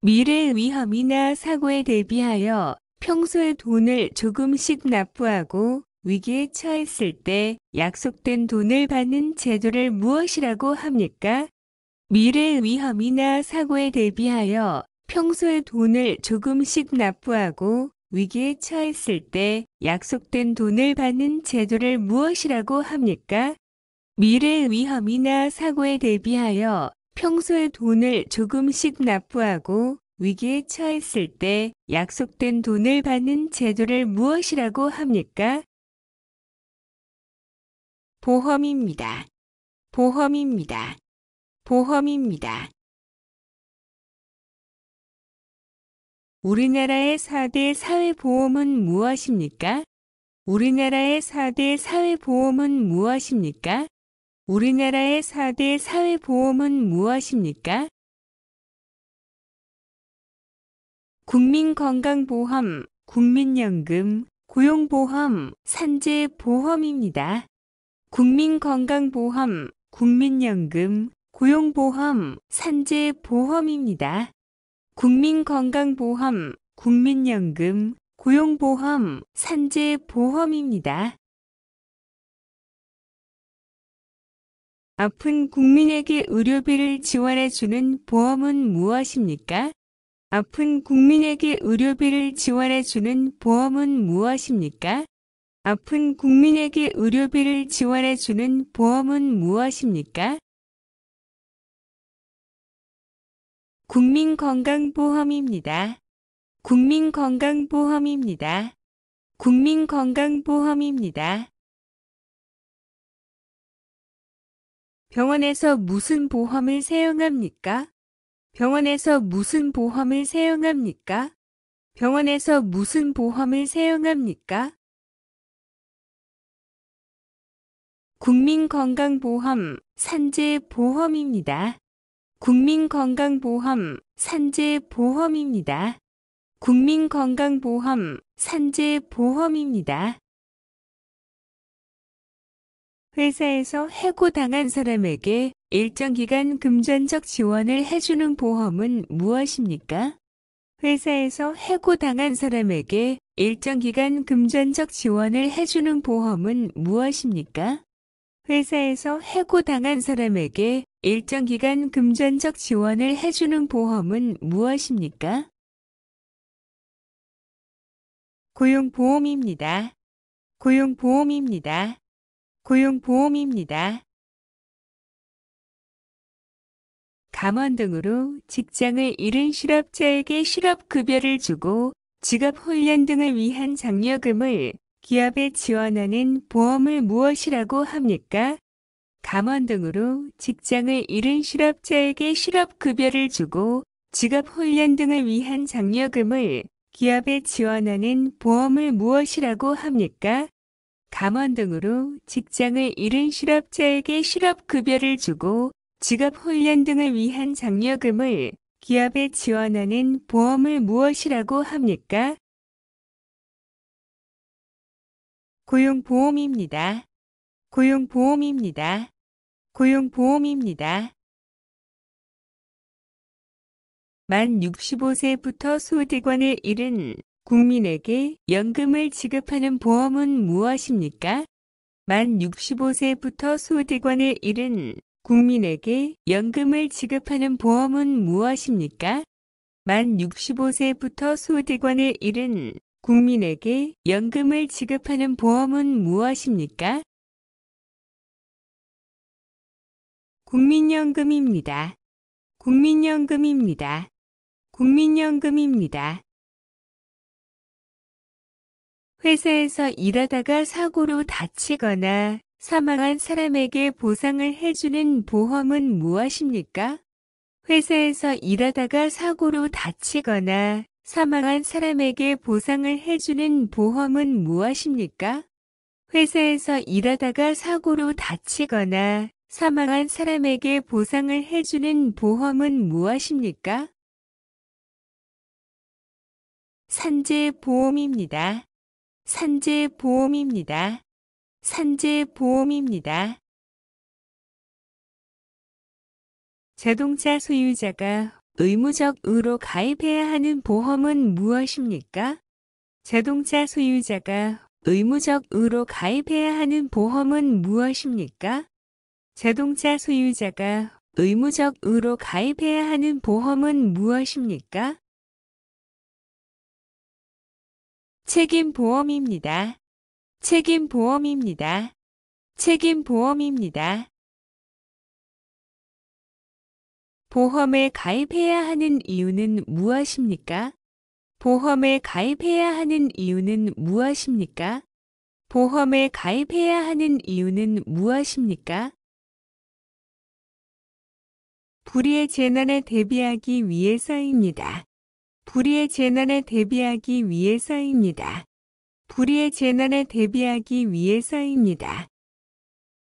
미래의 위험이나 사고에 대비하여 평소에 돈을 조금씩 납부하고 위기에 처했을 때 약속된 돈을 받는 제도를 무엇이라고 합니까? 미래의 위험이나 사고에 대비하여 평소에 돈을 조금씩 납부하고 위기에 처했을 때 약속된 돈을 받는 제도를 무엇이라고 합니까? 미래의 위험이나 사고에 대비하여 평소에 돈을 조금씩 납부하고 위기에 처했을 때 약속된 돈을 받는 제도를 무엇이라고 합니까? 보험입니다. 보험입니다. 보험입니다. 우리나라의 4대 사회보험은 무엇입니까? 우리나라의 4대 사회보험은 무엇입니까? 우리나라의 4대 사회보험은 무엇입니까? 국민건강보험, 국민연금, 고용보험, 산재보험입니다. 국민건강보험, 국민연금, 고용보험, 산재보험입니다. 국민건강보험, 국민연금, 고용보험, 산재보험입니다. 아픈 국민에게 의료비를 지원해주는 보험은 무엇입니까? 아픈 국민에게 의료비를 지원해주는 보험은 무엇입니까? 아픈 국민에게 의료비를 지원해주는 보험은 무엇입니까? 국민건강보험입니다. 국민건강보험입니다. 국민건강보험입니다. 병원에서 무슨 보험을 사용합니까? 병원에서 무슨 보험을 사용합니까? 병원에서 무슨 보험을 사용합니까? 국민건강보험 산재보험입니다. 국민건강보험 산재보험입니다. 국민건강보험 산재보험입니다. 회사에서 해고당한 사람에게 일정 기간 금전적 지원을 해주는 보험은 무엇입니까? 회사에서 해고당한 사람에게 일정 기간 금전적 지원을 해주는 보험은 무엇입니까? 회사에서 해고당한 사람에게 일정 기간 금전적 지원을 해주는 보험은 무엇입니까? 고용보험입니다. 고용보험입니다. 고용보험입니다. 감원 등으로 직장을 잃은 실업자에게 실업급여를 주고 직업훈련 등을 위한 장려금을 기업에 지원하는 보험을 무엇이라고 합니까? 감원 등으로 직장을 잃은 실업자에게 실업급여를 주고 직업훈련 등을 위한 장려금을 기업에 지원하는 보험을 무엇이라고 합니까? 감원 등으로 직장을 잃은 실업자에게 실업급여를 주고 직업 훈련 등을 위한 장려금을 기업에 지원하는 보험을 무엇이라고 합니까? 고용보험입니다. 고용보험입니다. 고용보험입니다. 만 65세부터 소득원을 잃은 국민에게 연금을 지급하는 보험은 무엇입니까? 만 65세부터 소득원을 잃은 국민에게 연금을 지급하는 보험은 무엇입니까? 만 65세부터 소득원을 잃은 국민에게 연금을 지급하는 보험은 무엇입니까? 국민연금입니다. 국민연금입니다. 국민연금입니다. 회사에서 일하다가 사고로 다치거나 사망한 사람에게 보상을 해주는 보험은 무엇입니까? 회사에서 일하다가 사고로 다치거나 사망한 사람에게 보상을 해주는 보험은 무엇입니까? 회사에서 일하다가 사고로 다치거나 사망한 사람에게 보상을 해주는 보험은 무엇입니까? 산재보험입니다. 산재보험입니다. 산재보험입니다. 자동차 소유자가 의무적으로 가입해야 하는 보험은 무엇입니까? 자동차 소유자가 의무적으로 가입해야 하는 보험은 무엇입니까? 자동차 소유자가 의무적으로 가입해야 하는 보험은 무엇입니까? 책임보험입니다. 책임보험입니다. 책임보험입니다. 보험을 가입해야 하는 이유는 무엇입니까? 보험을 가입해야 하는 이유는 무엇입니까? 보험을 가입해야 하는 이유는 무엇입니까? 불의 재난에 대비하기 위해서입니다. 불의의 재난에 대비하기 위해서입니다. 불의의 재난에 대비하기 위해서입니다.